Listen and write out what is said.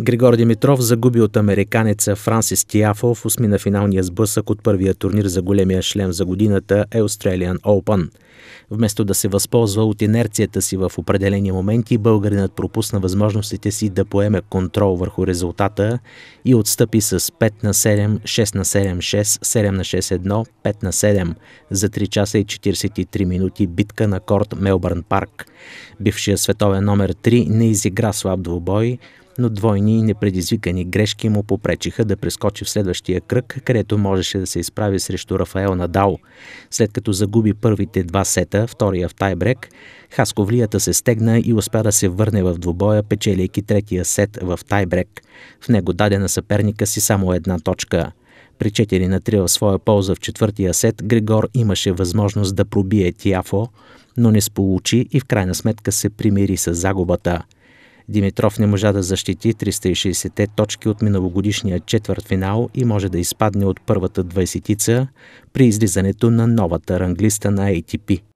Григор Димитров загуби от американеца Франсис Тиафо в финалния сблъсък от първия турнир за големия шлем за годината Australian Open. Вместо да се възползва от инерцията си в определени моменти, българинът пропусна възможностите си да поеме контрол върху резултата и отстъпи с 5 на 7, 6 на 7, 6, 7 на 6, 1, 5 на 7 за 3 часа и 43 минути битка на корт Мелбърн парк. Бившия световен номер 3 не изигра слаб двубой, но двойни и непредизвикани грешки му попречиха да прескочи в следващия кръг, където можеше да се изправи срещу Рафаел Надал. След като загуби първите два сета, втория в тайбрек, Хасковлията се стегна и успя да се върне в двобоя, печелейки третия сет в тайбрек. В него даде на съперника си само една точка – при 4 на 3 в своя полза в четвъртия сет Григор имаше възможност да пробие Тиафо, но не сполучи и в крайна сметка се примири с загубата – Димитров не можа да защити 360-те точки от миналогодишния четвъртфинал и може да изпадне от първата 20-ца при излизането на новата ранглиста на ATP.